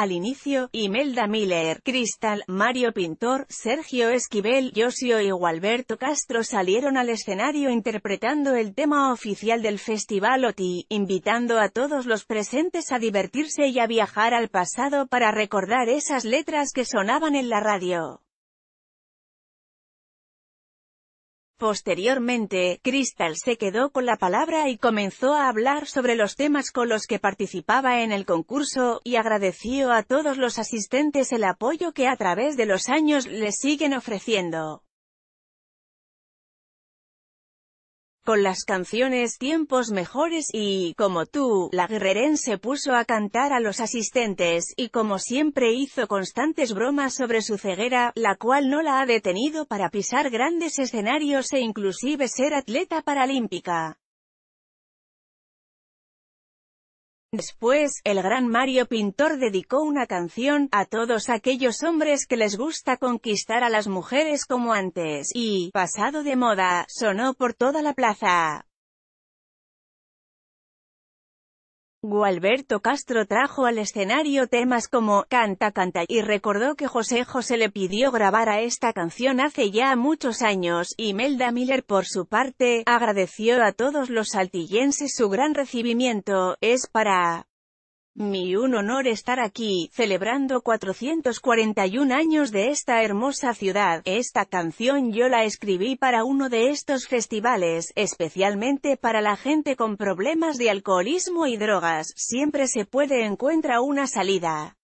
Al inicio, Imelda Miller, Cristal, Mario Pintor, Sergio Esquivel, Josio y Gualberto Castro salieron al escenario interpretando el tema oficial del festival OTI, invitando a todos los presentes a divertirse y a viajar al pasado para recordar esas letras que sonaban en la radio. Posteriormente, Crystal se quedó con la palabra y comenzó a hablar sobre los temas con los que participaba en el concurso, y agradeció a todos los asistentes el apoyo que a través de los años les siguen ofreciendo. con las canciones Tiempos Mejores y, como tú, la guerreren se puso a cantar a los asistentes, y como siempre hizo constantes bromas sobre su ceguera, la cual no la ha detenido para pisar grandes escenarios e inclusive ser atleta paralímpica. Después, el gran Mario Pintor dedicó una canción, a todos aquellos hombres que les gusta conquistar a las mujeres como antes, y, pasado de moda, sonó por toda la plaza. Gualberto Castro trajo al escenario temas como Canta Canta y recordó que José José le pidió grabar a esta canción hace ya muchos años, y Melda Miller por su parte, agradeció a todos los saltillenses su gran recibimiento, es para... Mi un honor estar aquí, celebrando 441 años de esta hermosa ciudad. Esta canción yo la escribí para uno de estos festivales, especialmente para la gente con problemas de alcoholismo y drogas. Siempre se puede encuentra una salida.